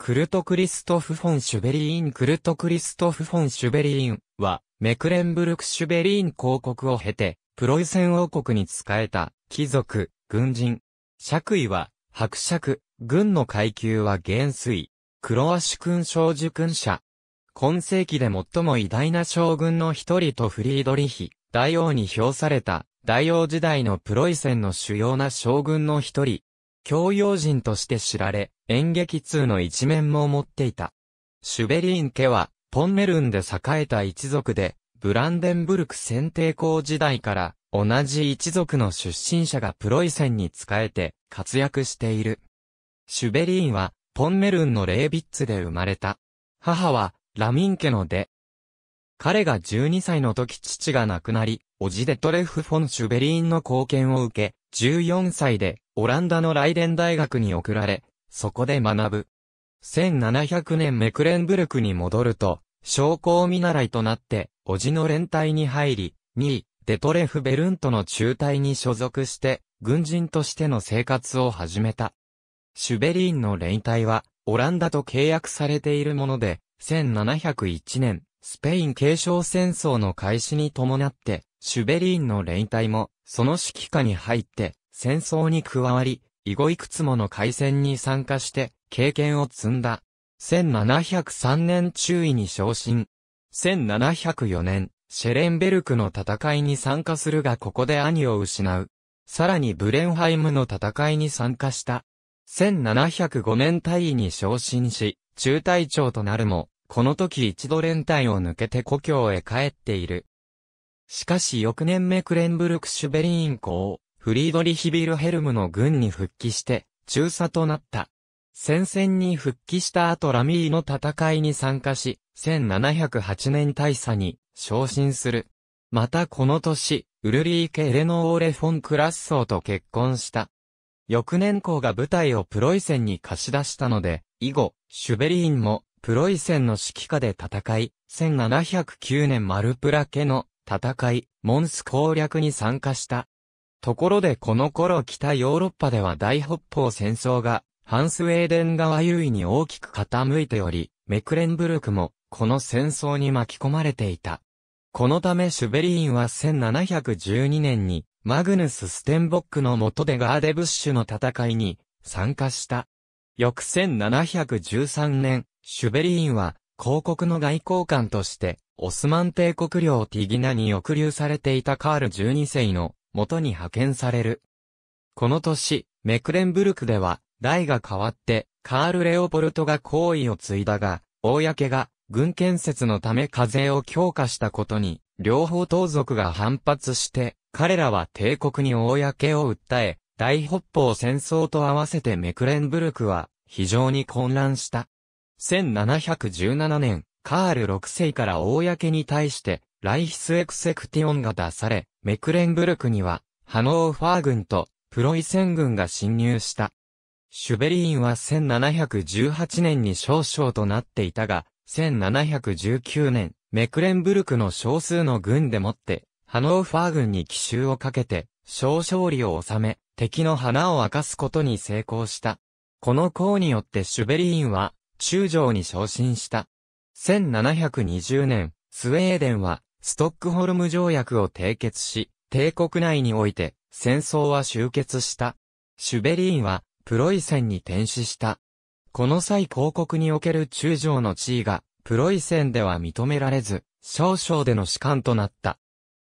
クルト・クリストフ・フォン・シュベリーンクルト・クリストフ・フォン・シュベリーンは、メクレンブルク・シュベリーン公国を経て、プロイセン王国に仕えた、貴族、軍人。爵位は、伯爵、軍の階級は元帥、クロアシュ君小受君者。今世紀で最も偉大な将軍の一人とフリードリヒ、大王に評された、大王時代のプロイセンの主要な将軍の一人、教養人として知られ、演劇通の一面も持っていた。シュベリーン家は、ポンメルンで栄えた一族で、ブランデンブルク選定校時代から、同じ一族の出身者がプロイセンに仕えて活躍している。シュベリーンは、ポンメルンのレービッツで生まれた。母は、ラミン家の出。彼が12歳の時父が亡くなり、叔父でトレフ・フォン・シュベリーンの貢献を受け、14歳でオランダのライデン大学に送られ、そこで学ぶ。1700年メクレンブルクに戻ると、将校見習いとなって、叔父の連隊に入り、2位、デトレフ・ベルントの中隊に所属して、軍人としての生活を始めた。シュベリーンの連隊は、オランダと契約されているもので、1701年、スペイン継承戦争の開始に伴って、シュベリーンの連隊も、その指揮下に入って、戦争に加わり、以後いくつもの海戦に参加して経験を積んだ。1703年中尉に昇進。1704年、シェレンベルクの戦いに参加するがここで兄を失う。さらにブレンハイムの戦いに参加した。1705年大尉に昇進し、中隊長となるも、この時一度連隊を抜けて故郷へ帰っている。しかし翌年目クレンブルクシュベリーン公、フリードリヒビルヘルムの軍に復帰して、中佐となった。戦線に復帰した後ラミーの戦いに参加し、1708年大佐に昇進する。またこの年、ウルリーケ・エレノーレ・フォン・クラッソーと結婚した。翌年校が部隊をプロイセンに貸し出したので、以後、シュベリーンもプロイセンの指揮下で戦い、1709年マルプラ家の戦い、モンス攻略に参加した。ところでこの頃北ヨーロッパでは大北方戦争が、反スウェーデン側優位に大きく傾いており、メクレンブルクも、この戦争に巻き込まれていた。このためシュベリーンは1712年に、マグヌス・ステンボックの下でガーデブッシュの戦いに参加した。翌1713年、シュベリーンは、広告の外交官として、オスマン帝国領ティギナに抑留されていたカール12世の元に派遣される。この年、メクレンブルクでは、代が変わって、カール・レオポルトが行為を継いだが、公が、軍建設のため課税を強化したことに、両方盗賊が反発して、彼らは帝国に公を訴え、大北方戦争と合わせてメクレンブルクは、非常に混乱した。1717年、カール6世から公に対して、ライヒスエクセクティオンが出され、メクレンブルクには、ハノーファー軍とプロイセン軍が侵入した。シュベリーンは1718年に少将となっていたが、1719年、メクレンブルクの少数の軍でもって、ハノーファー軍に奇襲をかけて、小勝利を収め、敵の花を明かすことに成功した。この功によってシュベリーンは、中将に昇進した。1720年、スウェーデンは、ストックホルム条約を締結し、帝国内において戦争は終結した。シュベリーンはプロイセンに転死した。この際広告における中将の地位がプロイセンでは認められず、少々での士官となった。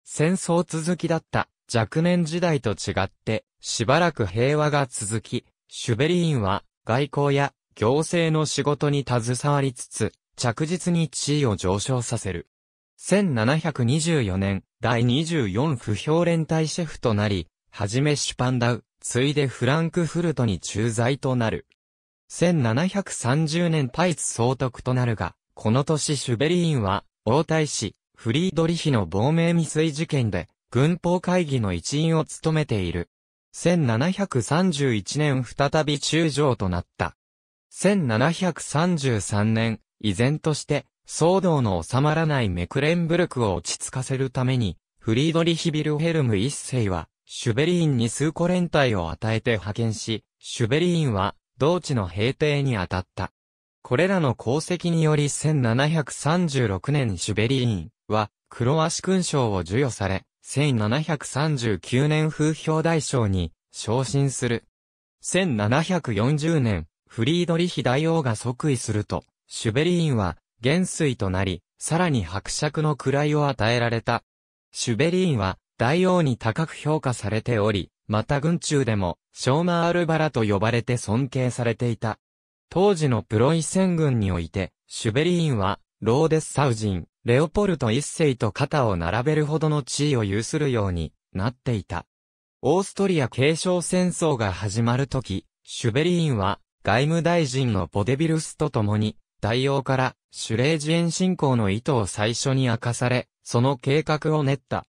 戦争続きだった若年時代と違って、しばらく平和が続き、シュベリーンは外交や行政の仕事に携わりつつ、着実に地位を上昇させる。1724年、第24不評連隊シェフとなり、はじめシュパンダウ、ついでフランクフルトに駐在となる。1730年パイツ総督となるが、この年シュベリーンは、王太子、フリードリヒの亡命未遂事件で、軍法会議の一員を務めている。1731年再び中将となった。1733年、依然として、騒動の収まらないメクレンブルクを落ち着かせるために、フリードリヒ・ビルヘルム一世は、シュベリーンに数個連隊を与えて派遣し、シュベリーンは、同地の平定に当たった。これらの功績により1736年シュベリーンは、クロワシ勲章を授与され、1739年風評大賞に昇進する。1740年、フリードリヒ大王が即位すると、シュベリーンは元帥となり、さらに伯爵の位を与えられた。シュベリーンは、大王に高く評価されており、また軍中でも、ショーマールバラと呼ばれて尊敬されていた。当時のプロイセン軍において、シュベリーンは、ローデスサウジン、レオポルト一世と肩を並べるほどの地位を有するようになっていた。オーストリア継承戦争が始まるとき、シュベリーンは、外務大臣のボデビルスと共に、大王からシュレージエン侵攻の意図を最初に明かされ、その計画を練った。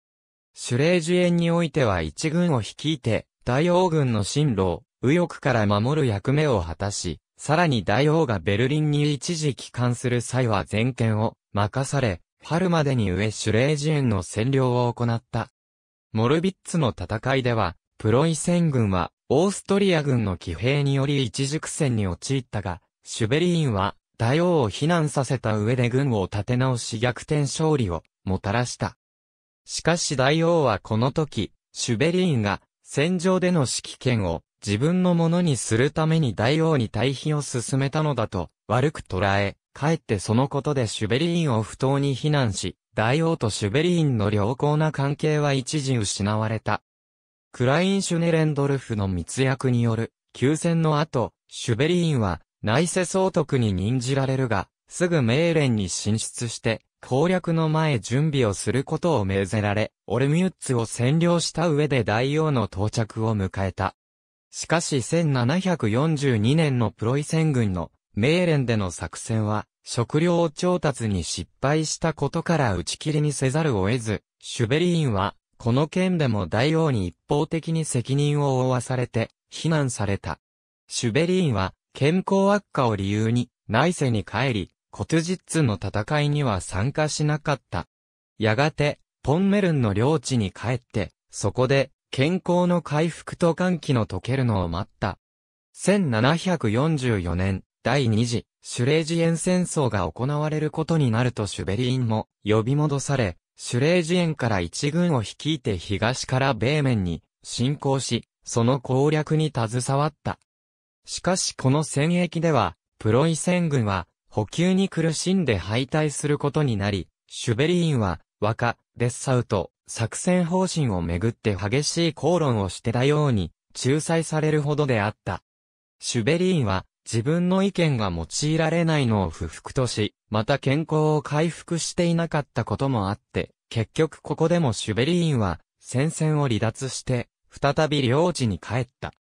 シュレージエンにおいては一軍を率いて、大王軍の進路を右翼から守る役目を果たし、さらに大王がベルリンに一時帰還する際は全権を任され、春までに上シュレージエンの占領を行った。モルビッツの戦いでは、プロイセン軍は、オーストリア軍の騎兵により一軸戦に陥ったが、シュベリーンは、大王を避難させた上で軍を立て直し逆転勝利をもたらした。しかし大王はこの時、シュベリーンが戦場での指揮権を自分のものにするために大王に退避を進めたのだと悪く捉え、かえってそのことでシュベリーンを不当に非難し、大王とシュベリーンの良好な関係は一時失われた。クライン・シュネレンドルフの密約による、休戦の後、シュベリーンは内世総督に任じられるが、すぐレンに進出して、攻略の前準備をすることを命ぜられ、オルミュッツを占領した上で大王の到着を迎えた。しかし1742年のプロイセン軍のメーレンでの作戦は、食料調達に失敗したことから打ち切りにせざるを得ず、シュベリーンは、この件でも大王に一方的に責任を負わされて、非難された。シュベリーンは、健康悪化を理由に、内世に帰り、コトゥジッツの戦いには参加しなかった。やがて、ポンメルンの領地に帰って、そこで、健康の回復と歓喜の解けるのを待った。1744年、第2次、シュレージエン戦争が行われることになるとシュベリーンも呼び戻され、シュレージエンから一軍を率いて東から米面に侵攻し、その攻略に携わった。しかしこの戦役では、プロイセン軍は、補給に苦しんで敗退することになり、シュベリーンは、若、デッサウと、作戦方針をめぐって激しい口論をしてたように、仲裁されるほどであった。シュベリーンは、自分の意見が用いられないのを不服とし、また健康を回復していなかったこともあって、結局ここでもシュベリーンは、戦線を離脱して、再び領地に帰った。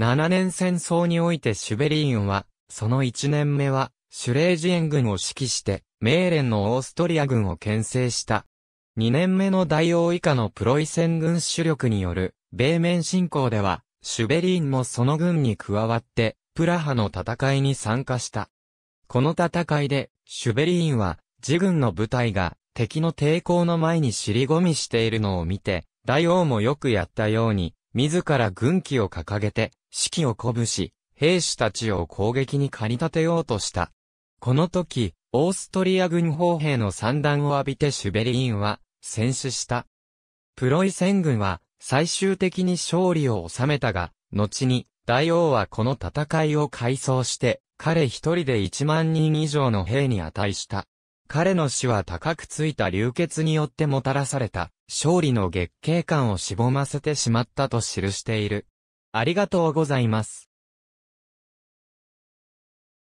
7年戦争においてシュベリーンは、その1年目は、シュレージエン軍を指揮して、メーレンのオーストリア軍を牽制した。2年目の大王以下のプロイセン軍主力による、米面侵攻では、シュベリーンもその軍に加わって、プラハの戦いに参加した。この戦いで、シュベリーンは、自軍の部隊が、敵の抵抗の前に尻込みしているのを見て、大王もよくやったように、自ら軍旗を掲げて、士気を鼓舞し、兵士たちを攻撃に駆り立てようとした。この時、オーストリア軍砲兵の散弾を浴びてシュベリーンは戦死した。プロイセン軍は最終的に勝利を収めたが、後に大王はこの戦いを改装して、彼一人で1万人以上の兵に値した。彼の死は高くついた流血によってもたらされた、勝利の月経感をしぼませてしまったと記している。ありがとうございます。